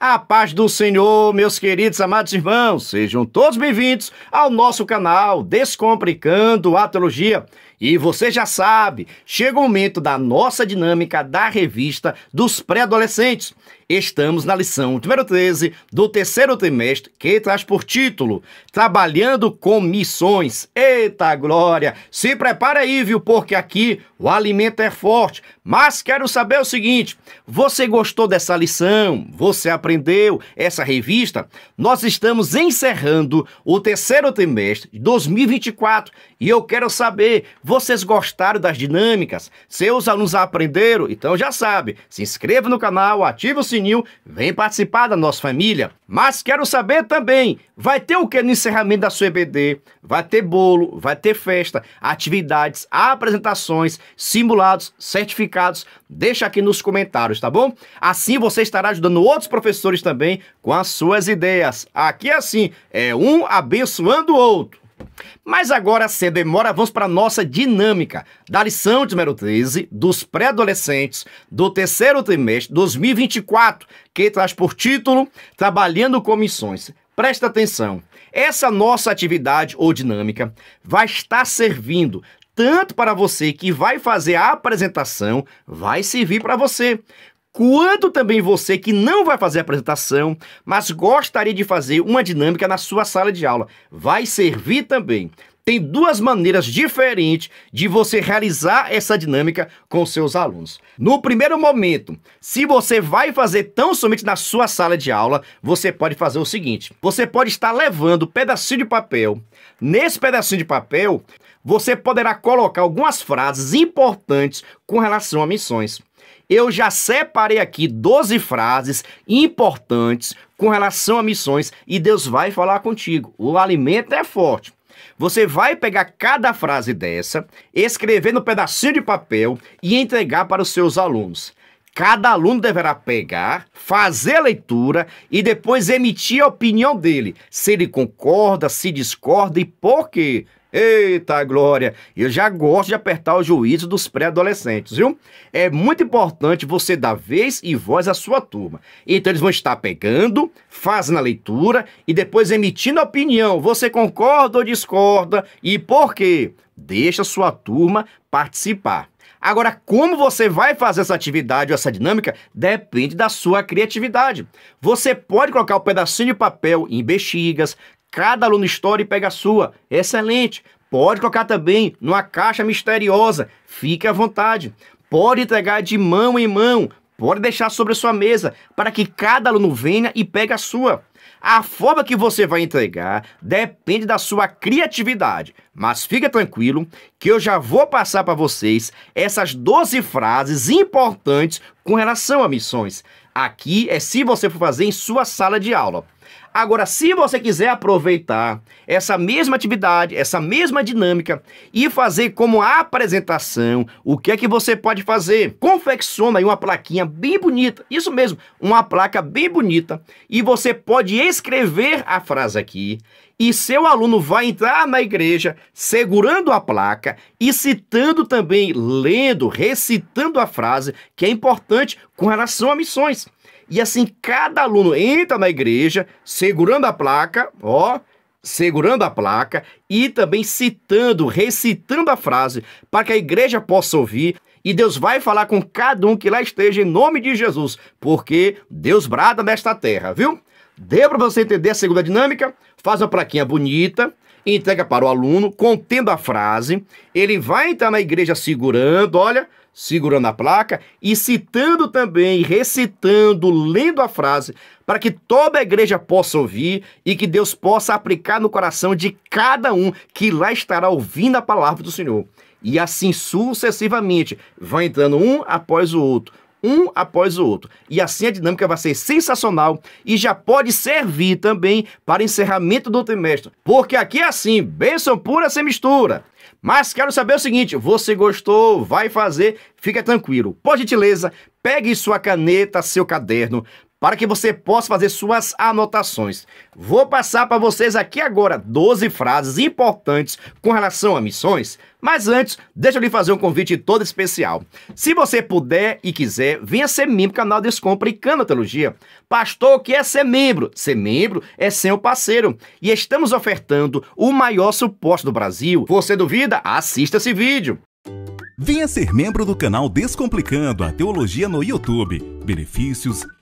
A paz do Senhor, meus queridos amados irmãos, sejam todos bem-vindos ao nosso canal Descomplicando a Teologia. E você já sabe, chega o momento da nossa dinâmica da revista dos pré-adolescentes. Estamos na lição número 13 do terceiro trimestre, que traz por título Trabalhando com Missões. Eita glória! Se prepara aí, viu? Porque aqui o alimento é forte. Mas quero saber o seguinte: você gostou dessa lição? Você aprendeu essa revista? Nós estamos encerrando o terceiro trimestre de 2024 e eu quero saber: vocês gostaram das dinâmicas? Seus alunos aprenderam? Então já sabe, se inscreva no canal, ative o sininho sininho, vem participar da nossa família. Mas quero saber também, vai ter o que no encerramento da sua EBD? Vai ter bolo, vai ter festa, atividades, apresentações, simulados, certificados. Deixa aqui nos comentários, tá bom? Assim você estará ajudando outros professores também com as suas ideias. Aqui é assim, é um abençoando o outro. Mas agora, sem demora, vamos para a nossa dinâmica da lição de número 13 dos pré-adolescentes do terceiro trimestre 2024, que traz por título Trabalhando com Missões. Presta atenção, essa nossa atividade ou dinâmica vai estar servindo tanto para você que vai fazer a apresentação, vai servir para você, quanto também você que não vai fazer a apresentação, mas gostaria de fazer uma dinâmica na sua sala de aula. Vai servir também. Tem duas maneiras diferentes de você realizar essa dinâmica com seus alunos. No primeiro momento, se você vai fazer tão somente na sua sala de aula, você pode fazer o seguinte: você pode estar levando um pedacinho de papel. Nesse pedacinho de papel, você poderá colocar algumas frases importantes com relação a missões eu já separei aqui 12 frases importantes com relação a missões e Deus vai falar contigo. O alimento é forte. Você vai pegar cada frase dessa, escrever no pedacinho de papel e entregar para os seus alunos. Cada aluno deverá pegar, fazer a leitura e depois emitir a opinião dele, se ele concorda, se discorda e por quê. Eita glória! Eu já gosto de apertar o juízo dos pré-adolescentes, viu? É muito importante você dar vez e voz à sua turma. Então eles vão estar pegando, fazendo a leitura e depois emitindo a opinião. Você concorda ou discorda e por quê? Deixa a sua turma participar. Agora, como você vai fazer essa atividade ou essa dinâmica depende da sua criatividade. Você pode colocar um pedacinho de papel em bexigas, cada aluno história e pega a sua. Excelente! Pode colocar também numa caixa misteriosa. Fique à vontade. Pode entregar de mão em mão. Pode deixar sobre a sua mesa para que cada aluno venha e pegue a sua. A forma que você vai entregar depende da sua criatividade, mas fica tranquilo que eu já vou passar para vocês essas 12 frases importantes com relação a missões. Aqui é se você for fazer em sua sala de aula. Agora, se você quiser aproveitar essa mesma atividade, essa mesma dinâmica e fazer como apresentação, o que é que você pode fazer? Confecciona aí uma plaquinha bem bonita, isso mesmo, uma placa bem bonita, e você pode escrever a frase aqui e seu aluno vai entrar na igreja segurando a placa e citando também, lendo, recitando a frase que é importante com relação a missões. E assim, cada aluno entra na igreja segurando a placa, ó, segurando a placa e também citando, recitando a frase, para que a igreja possa ouvir. E Deus vai falar com cada um que lá esteja em nome de Jesus, porque Deus brada nesta terra, viu? Deu para você entender a segunda dinâmica? faz uma plaquinha bonita, entrega para o aluno, contendo a frase. Ele vai entrar na igreja segurando, olha, segurando a placa e citando também, recitando, lendo a frase, para que toda a igreja possa ouvir e que Deus possa aplicar no coração de cada um que lá estará ouvindo a palavra do Senhor. E assim sucessivamente, vai entrando um após o outro um após o outro. E assim a dinâmica vai ser sensacional e já pode servir também para encerramento do trimestre. Porque aqui é assim, bênção pura sem mistura. Mas quero saber o seguinte: você gostou, vai fazer, fica tranquilo. Por gentileza, pegue sua caneta, seu caderno, para que você possa fazer suas anotações. Vou passar para vocês aqui agora 12 frases importantes com relação a missões, mas antes, deixa eu lhe fazer um convite todo especial. Se você puder e quiser, venha ser membro do canal Descomplicando a Teologia. Pastor, o que é ser membro? Ser membro é ser um parceiro. E estamos ofertando o maior suporte do Brasil. Você duvida? Assista esse vídeo. Venha ser membro do canal Descomplicando a Teologia no YouTube. Benefícios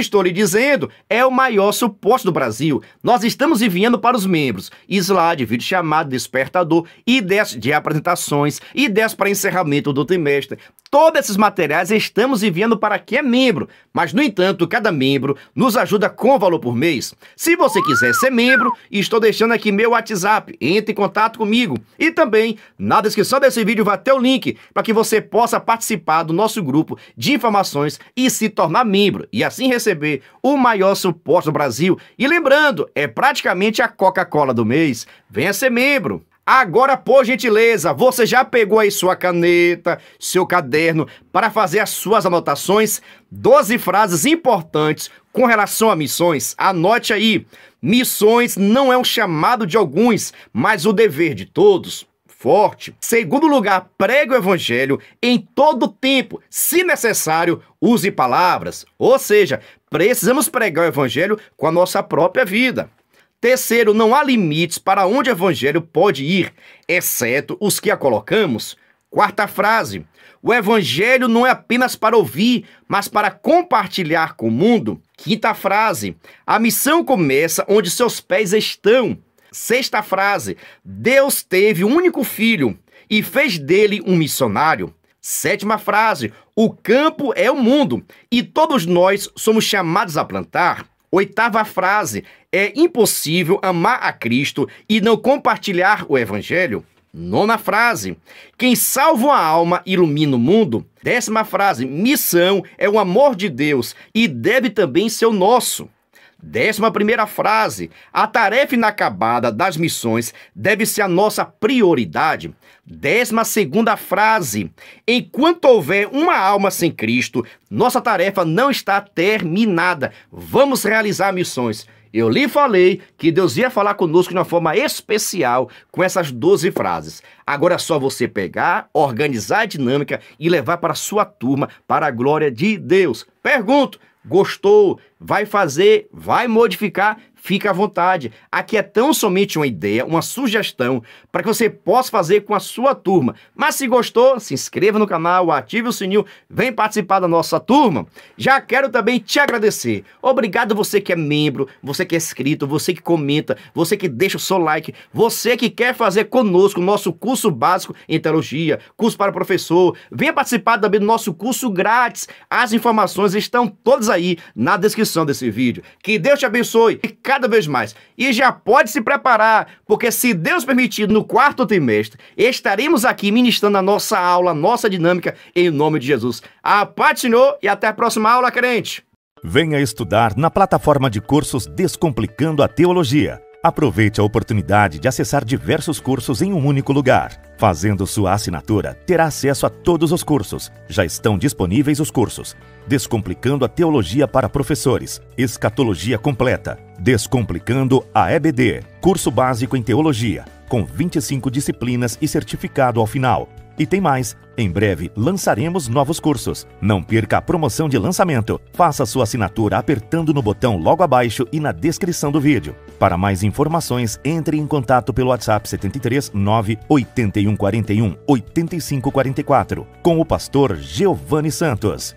estou lhe dizendo, é o maior suporte do Brasil. Nós estamos enviando para os membros slide, vídeo chamado, despertador, ideias de apresentações, ideias para encerramento do trimestre. Todos esses materiais estamos enviando para quem é membro, mas no entanto, cada membro nos ajuda com valor por mês. Se você quiser ser membro, estou deixando aqui meu WhatsApp, entre em contato comigo. E também, na descrição desse vídeo vai ter o link para que você possa participar do nosso grupo de informações e se tornar membro e assim receber receber o maior suporte do Brasil. E lembrando, é praticamente a Coca-Cola do mês. Venha ser membro. Agora, por gentileza, você já pegou aí sua caneta, seu caderno para fazer as suas anotações? 12 frases importantes com relação a missões. Anote aí: missões não é um chamado de alguns, mas o dever de todos forte. Segundo lugar, pregue o evangelho em todo tempo. Se necessário, use palavras. Ou seja, Precisamos pregar o evangelho com a nossa própria vida. Terceiro, não há limites para onde o evangelho pode ir, exceto os que a colocamos. Quarta frase: o evangelho não é apenas para ouvir, mas para compartilhar com o mundo. Quinta frase: a missão começa onde seus pés estão. Sexta frase: Deus teve um único filho e fez dele um missionário. Sétima frase: o campo é o mundo e todos nós somos chamados a plantar. Oitava frase: é impossível amar a Cristo e não compartilhar o Evangelho. Nona frase: quem salva a alma ilumina o mundo. Décima frase: missão é o amor de Deus e deve também ser o nosso. Décima primeira frase. A tarefa inacabada das missões deve ser a nossa prioridade. Décima segunda frase. Enquanto houver uma alma sem Cristo, nossa tarefa não está terminada. Vamos realizar missões. Eu lhe falei que Deus ia falar conosco de uma forma especial com essas 12 frases. Agora é só você pegar, organizar a dinâmica e levar para a sua turma, para a glória de Deus. Pergunto, gostou, vai fazer, vai modificar Fica à vontade. Aqui é tão somente uma ideia, uma sugestão para que você possa fazer com a sua turma. Mas se gostou, se inscreva no canal, ative o sininho, vem participar da nossa turma. Já quero também te agradecer. Obrigado você que é membro, você que é inscrito, você que comenta, você que deixa o seu like, você que quer fazer conosco o nosso curso básico em teologia, curso para professor. Venha participar também do nosso curso grátis. As informações estão todas aí na descrição desse vídeo. Que Deus te abençoe cada vez mais. E já pode se preparar, porque se Deus permitir, no quarto trimestre, estaremos aqui ministrando a nossa aula, a nossa dinâmica, em nome de Jesus. A paz Senhor, e até a próxima aula, crente! Venha estudar na plataforma de cursos Descomplicando a Teologia. Aproveite a oportunidade de acessar diversos cursos em um único lugar. Fazendo sua assinatura, terá acesso a todos os cursos. Já estão disponíveis os cursos: Descomplicando a Teologia para Professores, Escatologia Completa, Descomplicando a EBD, curso básico em teologia, com 25 disciplinas e certificado ao final. E tem mais! Em breve lançaremos novos cursos. Não perca a promoção de lançamento. Faça sua assinatura apertando no botão logo abaixo e na descrição do vídeo. Para mais informações, entre em contato pelo WhatsApp 73 9 8141 8544 com o pastor Giovanni Santos.